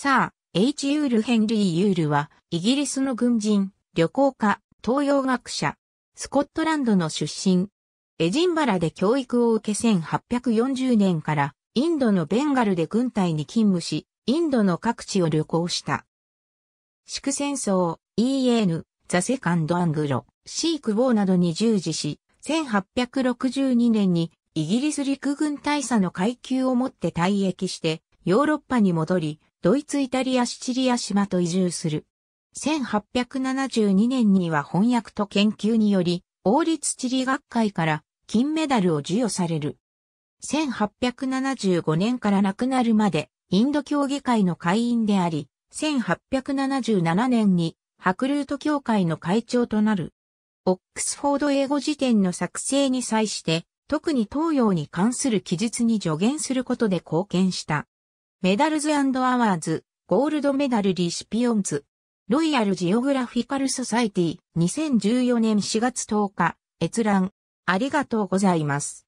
さあ、H. ユール・ヘンリー・ユールは、イギリスの軍人、旅行家、東洋学者、スコットランドの出身。エジンバラで教育を受け1840年から、インドのベンガルで軍隊に勤務し、インドの各地を旅行した。祝戦争、EN、ザ・セカンド・アングロ、シーク・ウォーなどに従事し、1862年にイギリス陸軍大佐の階級をもって退役して、ヨーロッパに戻り、ドイツ・イタリア・シチリア島と移住する。1872年には翻訳と研究により、王立地理学会から金メダルを授与される。1875年から亡くなるまで、インド協議会の会員であり、1877年に白ルート協会の会長となる。オックスフォード英語辞典の作成に際して、特に東洋に関する記述に助言することで貢献した。メダルズアワーズ、ゴールドメダルリシピオンズ。ロイヤルジオグラフィカルソサイティ2014年4月10日、閲覧。ありがとうございます。